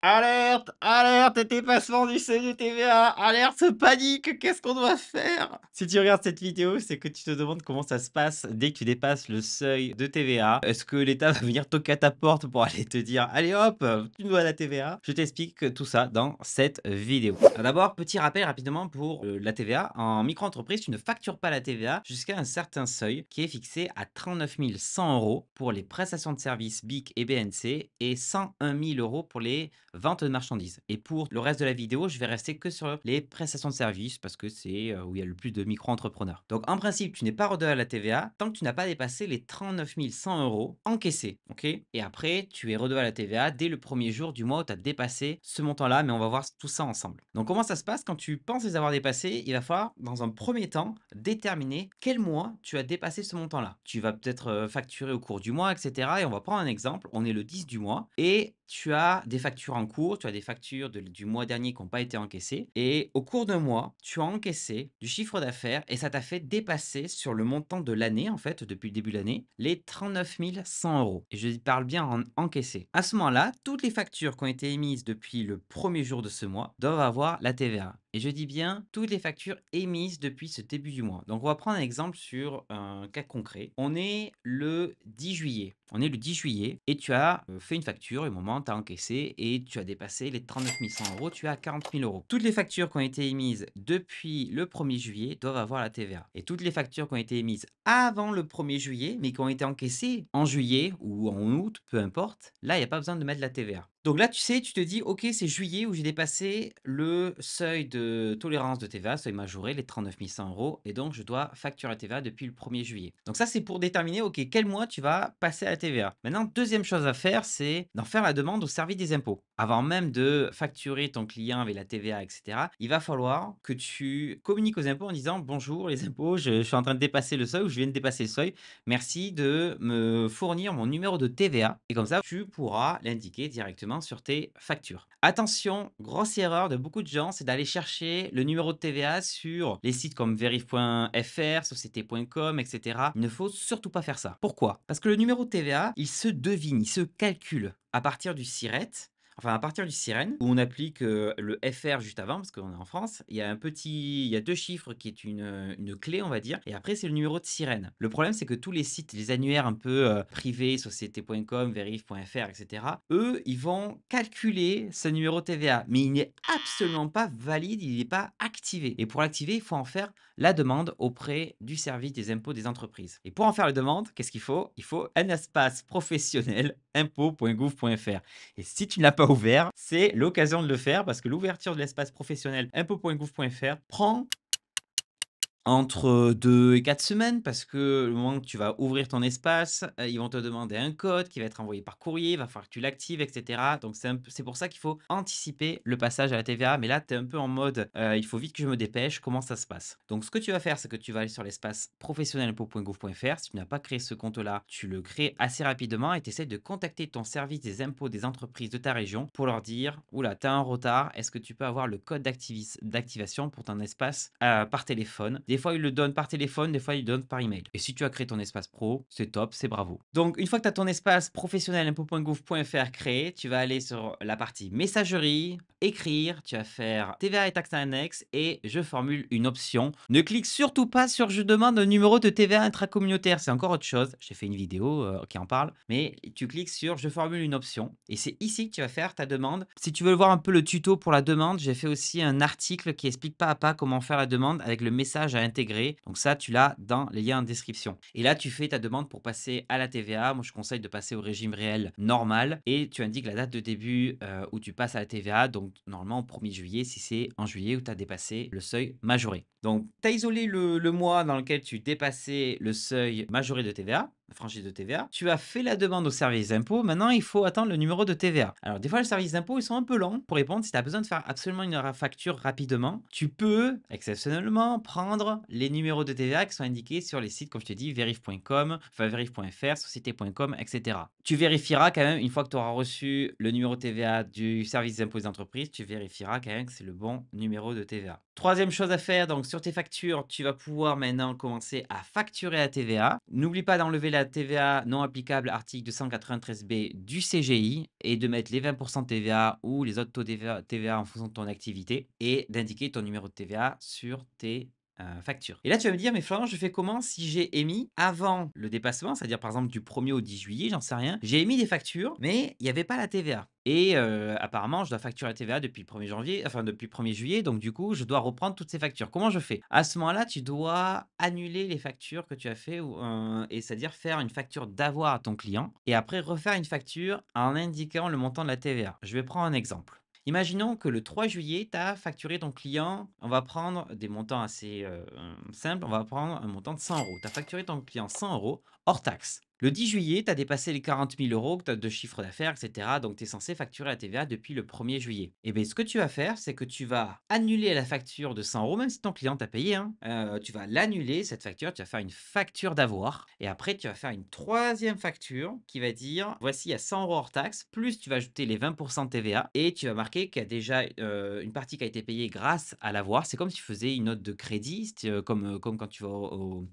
Alerte, alerte, dépassement du seuil TVA, alerte, panique, qu'est-ce qu'on doit faire Si tu regardes cette vidéo, c'est que tu te demandes comment ça se passe dès que tu dépasses le seuil de TVA. Est-ce que l'État va venir toquer à ta porte pour aller te dire « Allez hop, tu dois la TVA ?» Je t'explique tout ça dans cette vidéo. D'abord, petit rappel rapidement pour euh, la TVA. En micro-entreprise, tu ne factures pas la TVA jusqu'à un certain seuil qui est fixé à 39 100 euros pour les prestations de services BIC et BNC et 101 000 euros pour les vente de marchandises. Et pour le reste de la vidéo, je vais rester que sur les prestations de services parce que c'est euh, où il y a le plus de micro-entrepreneurs. Donc en principe, tu n'es pas redevable à la TVA tant que tu n'as pas dépassé les 39 100 euros encaissés. ok et après, tu es redevable à la TVA dès le premier jour du mois où tu as dépassé ce montant-là, mais on va voir tout ça ensemble. Donc comment ça se passe quand tu penses les avoir dépassés Il va falloir, dans un premier temps, déterminer quel mois tu as dépassé ce montant-là. Tu vas peut-être euh, facturer au cours du mois, etc. Et on va prendre un exemple. On est le 10 du mois et tu as des factures en cours, tu as des factures du mois dernier qui n'ont pas été encaissées. Et au cours d'un mois, tu as encaissé du chiffre d'affaires et ça t'a fait dépasser sur le montant de l'année, en fait, depuis le début de l'année, les 39 100 euros. Et je parle bien en encaissé. À ce moment-là, toutes les factures qui ont été émises depuis le premier jour de ce mois doivent avoir la TVA. Et je dis bien toutes les factures émises depuis ce début du mois. Donc on va prendre un exemple sur un cas concret. On est le 10 juillet. On est le 10 juillet et tu as fait une facture, au moment, tu as encaissé et tu as dépassé les 39 100 euros, tu as 40 000 euros. Toutes les factures qui ont été émises depuis le 1er juillet doivent avoir la TVA. Et toutes les factures qui ont été émises avant le 1er juillet, mais qui ont été encaissées en juillet ou en août, peu importe, là, il n'y a pas besoin de mettre la TVA. Donc là, tu sais, tu te dis, OK, c'est juillet où j'ai dépassé le seuil de tolérance de TVA, seuil majoré, les 39 100 euros, et donc je dois facturer la TVA depuis le 1er juillet. Donc ça, c'est pour déterminer, OK, quel mois tu vas passer à la TVA. Maintenant, deuxième chose à faire, c'est d'en faire la demande au service des impôts. Avant même de facturer ton client avec la TVA, etc., il va falloir que tu communiques aux impôts en disant, bonjour les impôts, je, suis en train de dépasser le seuil ou je viens de dépasser le seuil, merci de me fournir mon numéro de TVA. Et comme ça, tu pourras l'indiquer directement Hein, sur tes factures. Attention, grosse erreur de beaucoup de gens, c'est d'aller chercher le numéro de TVA sur les sites comme verif.fr, société.com, etc. Il ne faut surtout pas faire ça. Pourquoi Parce que le numéro de TVA, il se devine, il se calcule à partir du SIRET Enfin, à partir du sirène, où on applique le FR juste avant, parce qu'on est en France, il y a un petit, il y a deux chiffres qui est une, une clé, on va dire, et après c'est le numéro de sirène. Le problème, c'est que tous les sites, les annuaires un peu privés, société.com, vérif.fr, etc., eux, ils vont calculer ce numéro TVA, mais il n'est absolument pas valide, il n'est pas activé. Et pour l'activer, il faut en faire la demande auprès du service des impôts des entreprises. Et pour en faire la demande, qu'est-ce qu'il faut Il faut un espace professionnel impo.gouv.fr Et si tu ne l'as pas ouvert, c'est l'occasion de le faire parce que l'ouverture de l'espace professionnel impots.gouv.fr prend entre 2 et 4 semaines parce que le moment que tu vas ouvrir ton espace, euh, ils vont te demander un code qui va être envoyé par courrier, il va falloir que tu l'actives, etc. Donc c'est pour ça qu'il faut anticiper le passage à la TVA. Mais là, tu es un peu en mode, euh, il faut vite que je me dépêche, comment ça se passe Donc ce que tu vas faire, c'est que tu vas aller sur l'espace professionnelimpôt.gouv.fr. Si tu n'as pas créé ce compte-là, tu le crées assez rapidement et tu essaies de contacter ton service des impôts des entreprises de ta région pour leur dire, oula, tu as un retard, est-ce que tu peux avoir le code d'activation pour ton espace euh, par téléphone des fois, ils le donnent par téléphone, des fois, ils le donnent par email. Et si tu as créé ton espace pro, c'est top, c'est bravo. Donc, une fois que tu as ton espace professionnel impo.gouv.fr créé, tu vas aller sur la partie messagerie, écrire, tu vas faire TVA et taxes et je formule une option. Ne clique surtout pas sur je demande un numéro de TVA intracommunautaire, c'est encore autre chose. J'ai fait une vidéo euh, qui en parle, mais tu cliques sur je formule une option et c'est ici que tu vas faire ta demande. Si tu veux voir un peu le tuto pour la demande, j'ai fait aussi un article qui explique pas à pas comment faire la demande avec le message à intégré. Donc ça, tu l'as dans les liens en description. Et là, tu fais ta demande pour passer à la TVA. Moi, je conseille de passer au régime réel normal et tu indiques la date de début euh, où tu passes à la TVA. Donc normalement, 1er juillet, si c'est en juillet où tu as dépassé le seuil majoré. Donc, tu as isolé le, le mois dans lequel tu dépassais le seuil majoré de TVA franchise de TVA. Tu as fait la demande au service d'impôt. Maintenant, il faut attendre le numéro de TVA. Alors, des fois, les services d'impôt, ils sont un peu longs. pour répondre. Si tu as besoin de faire absolument une facture rapidement, tu peux exceptionnellement prendre les numéros de TVA qui sont indiqués sur les sites, comme je te dis, vérif.com, vérif.fr, société.com, etc. Tu vérifieras quand même, une fois que tu auras reçu le numéro TVA du service d'impôt des entreprises, tu vérifieras quand même que c'est le bon numéro de TVA. Troisième chose à faire, donc sur tes factures, tu vas pouvoir maintenant commencer à facturer la TVA. N'oublie pas d'enlever la TVA non applicable article 293B du CGI et de mettre les 20% TVA ou les autres taux de TVA en fonction de ton activité et d'indiquer ton numéro de TVA sur tes euh, et là, tu vas me dire, mais Florent, je fais comment si j'ai émis avant le dépassement, c'est-à-dire par exemple du 1er au 10 juillet, j'en sais rien, j'ai émis des factures, mais il n'y avait pas la TVA. Et euh, apparemment, je dois facturer la TVA depuis le 1er janvier, enfin depuis le 1er juillet, donc du coup, je dois reprendre toutes ces factures. Comment je fais À ce moment-là, tu dois annuler les factures que tu as fait, euh, et c'est-à-dire faire une facture d'avoir à ton client, et après refaire une facture en indiquant le montant de la TVA. Je vais prendre un exemple. Imaginons que le 3 juillet, tu as facturé ton client, on va prendre des montants assez euh, simples, on va prendre un montant de 100 euros. Tu as facturé ton client 100 euros hors taxe. Le 10 juillet, tu as dépassé les 40 000 euros de chiffre d'affaires, etc. Donc tu es censé facturer la TVA depuis le 1er juillet. Et eh bien ce que tu vas faire, c'est que tu vas annuler la facture de 100 euros, même si ton client t'a payé. Hein. Euh, tu vas l'annuler, cette facture, tu vas faire une facture d'avoir. Et après, tu vas faire une troisième facture qui va dire, voici à 100 euros hors taxe, plus tu vas ajouter les 20% de TVA. Et tu vas marquer qu'il y a déjà euh, une partie qui a été payée grâce à l'avoir. C'est comme si tu faisais une note de crédit, euh, comme, quand tu vas au,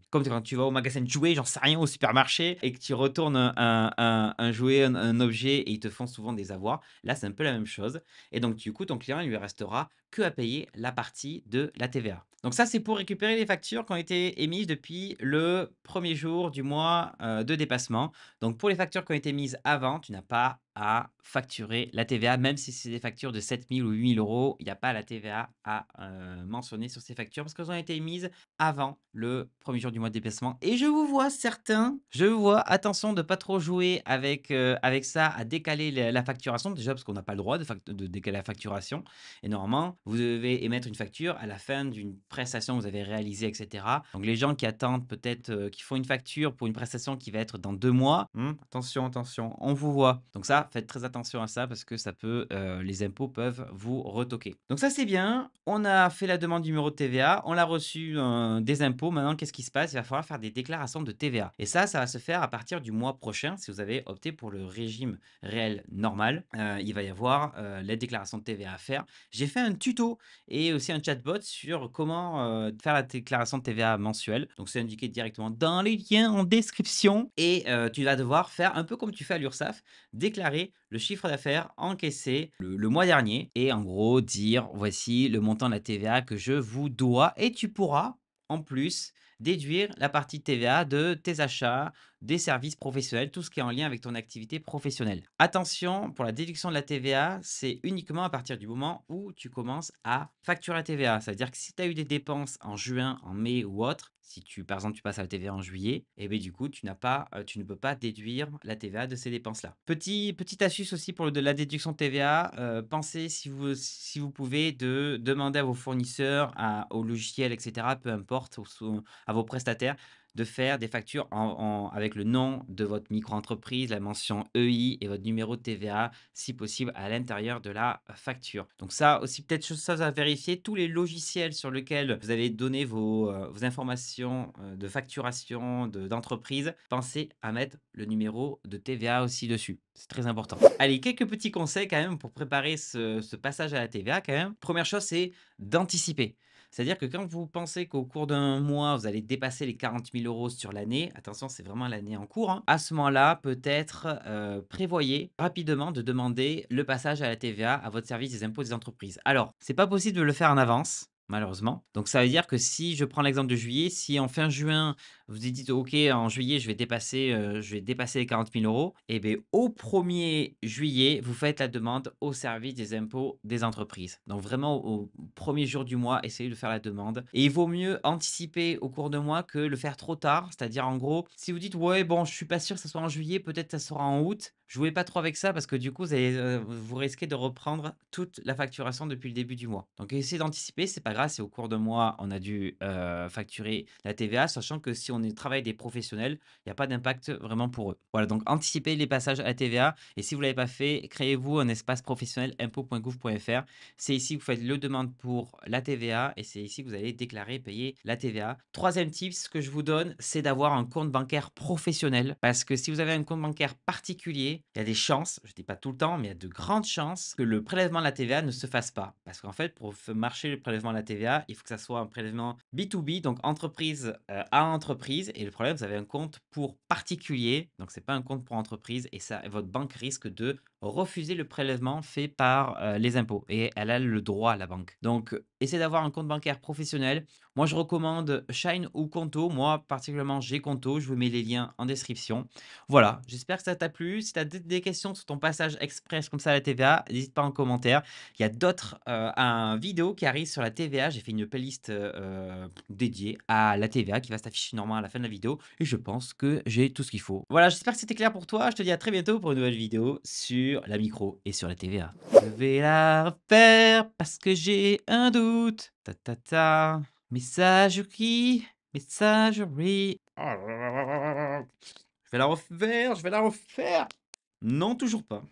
tu vas magasin de jouets, j'en sais rien, au supermarché que tu retournes un, jouet, un, objet et ils te font souvent des avoirs. Là, c'est un peu la même chose. Et donc, du coup, ton client, il lui restera que à payer la partie de la TVA. Donc ça, c'est pour récupérer les factures qui ont été émises depuis le premier jour du mois euh, de dépassement. Donc pour les factures qui ont été mises avant, tu n'as pas à facturer la TVA, même si c'est des factures de 7000 ou 000 euros, il n'y a pas la TVA à euh, mentionner sur ces factures parce qu'elles ont été mises avant le premier jour du mois de dépassement. Et je vous vois certains, je vous vois, attention de pas trop jouer avec, euh, avec ça, à décaler la, facturation, déjà parce qu'on n'a pas le droit de, de, décaler la facturation. Et normalement, vous devez émettre une facture à la fin d'une prestation que vous avez réalisée, etc. Donc les gens qui attendent peut-être qui font une facture pour une prestation qui va être dans deux mois, mmh. attention, attention, on vous voit. Donc ça, faites très attention à ça parce que ça peut, euh, les impôts peuvent vous retoquer. Donc ça, c'est bien. On a fait la demande du numéro de TVA, on l'a reçu euh, des impôts. Maintenant, qu'est-ce qui se passe Il va falloir faire des déclarations de TVA. Et ça, ça va se faire à partir du mois prochain si vous avez opté pour le régime réel normal. Euh, il va y avoir les déclarations de TVA à faire. J'ai fait un tuto et aussi un chatbot sur comment faire la déclaration de TVA mensuelle. Donc c'est indiqué directement dans les liens en description. Et euh, tu vas devoir faire un peu comme tu fais à l'URSSAF, déclarer le chiffre d'affaires encaissé le, le, mois dernier et en gros dire voici le montant de la TVA que je vous dois et tu pourras en plus déduire la partie TVA de tes achats, des services professionnels, tout ce qui est en lien avec ton activité professionnelle. Attention, pour la déduction de la TVA, c'est uniquement à partir du moment où tu commences à facturer la TVA. C'est-à-dire que si tu as eu des dépenses en juin, en mai ou autre, si tu, par exemple, tu passes à la TVA en juillet, eh bien du coup, tu n'as pas, euh, tu ne peux pas déduire la TVA de ces dépenses-là. Petit, petite astuce aussi pour de la déduction de TVA, euh, pensez si vous, si vous pouvez de demander à vos fournisseurs, à, aux logiciels, etc., peu importe, à vos prestataires, de faire des factures avec le nom de votre micro-entreprise, la mention EI et votre numéro de TVA, si possible, à l'intérieur de la facture. Donc ça aussi, peut-être chose à vérifier, tous les logiciels sur lesquels vous avez donné euh, vos, informations euh, de facturation d'entreprise, pensez à mettre le numéro de TVA aussi dessus. C'est très important. Allez, quelques petits conseils quand même pour préparer ce, ce passage à la TVA quand même. Première chose, c'est d'anticiper. C'est-à-dire que quand vous pensez qu'au cours d'un mois, vous allez dépasser les 40 000 euros sur l'année, attention, c'est vraiment l'année en cours, hein, à ce moment-là, peut-être euh, prévoyez rapidement de demander le passage à la TVA à votre service des impôts des entreprises. Alors, c'est pas possible de le faire en avance malheureusement. Donc ça veut dire que si je prends l'exemple de juillet, si en fin juin, vous vous dites, OK, en juillet, je vais dépasser, je vais dépasser les 40 000 euros. Et eh bien, au 1er juillet, vous faites la demande au service des impôts des entreprises. Donc, vraiment, au premier jour du mois, essayez de faire la demande. Et il vaut mieux anticiper au cours de mois que le faire trop tard. C'est-à-dire, en gros, si vous dites, ouais, bon, je suis pas sûr que ce soit en juillet, peut-être ça sera en août. Jouez pas trop avec ça parce que du coup, vous, risquez de reprendre toute la facturation depuis le début du mois. Donc, essayez d'anticiper. C'est pas grave si au cours de mois, on a dû facturer la TVA, sachant que si on on est travail des professionnels, il n'y a pas d'impact vraiment pour eux. Voilà, donc anticipez les passages à TVA. Et si vous ne l'avez pas fait, créez-vous un espace professionnel impôt.gouv.fr. C'est ici que vous faites le demande pour la TVA et c'est ici que vous allez déclarer, payer la TVA. Troisième ce que je vous donne, c'est d'avoir un compte bancaire professionnel. Parce que si vous avez un compte bancaire particulier, il y a des chances, je ne dis pas tout le temps, mais il y a de grandes chances que le prélèvement de la TVA ne se fasse pas. Parce qu'en fait, pour marcher le prélèvement de la TVA, il faut que ça soit un prélèvement B2B, donc entreprise euh, à entreprise et le problème, vous avez un compte pour particulier, donc c'est pas un compte pour entreprise et ça, votre banque risque de refuser le prélèvement fait par euh, les impôts et elle a le droit à la banque. Donc, essayez d'avoir un compte bancaire professionnel. Moi, je recommande Shine ou Conto. Moi, particulièrement, j'ai Conto. Je vous mets les liens en description. Voilà, j'espère que ça t'a plu. Si tu as des questions sur ton passage express comme ça à la TVA, n'hésite pas en commentaire. Il y a d'autres euh, vidéos qui arrivent sur la TVA. J'ai fait une playlist euh, dédiée à la TVA qui va s'afficher normalement à la fin de la vidéo. Et je pense que j'ai tout ce qu'il faut. Voilà, j'espère que c'était clair pour toi. Je te dis à très bientôt pour une nouvelle vidéo sur la micro et sur la TVA. Je vais la refaire parce que j'ai un doute. Ta ta ta. Message oui. Je vais la refaire, je vais la refaire. Non, toujours pas.